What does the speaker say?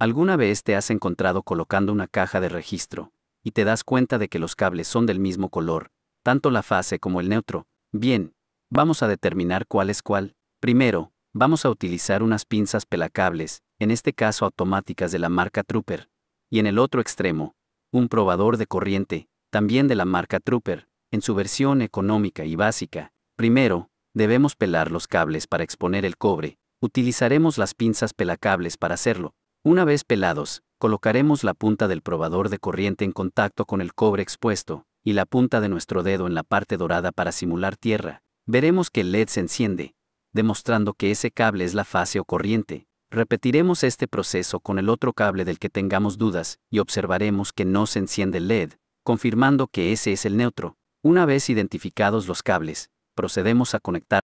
¿Alguna vez te has encontrado colocando una caja de registro y te das cuenta de que los cables son del mismo color, tanto la fase como el neutro? Bien, vamos a determinar cuál es cuál. Primero, vamos a utilizar unas pinzas pelacables, en este caso automáticas de la marca Trooper, y en el otro extremo, un probador de corriente, también de la marca Trooper, en su versión económica y básica. Primero, debemos pelar los cables para exponer el cobre. Utilizaremos las pinzas pelacables para hacerlo. Una vez pelados, colocaremos la punta del probador de corriente en contacto con el cobre expuesto, y la punta de nuestro dedo en la parte dorada para simular tierra. Veremos que el LED se enciende, demostrando que ese cable es la fase o corriente. Repetiremos este proceso con el otro cable del que tengamos dudas y observaremos que no se enciende el LED, confirmando que ese es el neutro. Una vez identificados los cables, procedemos a conectar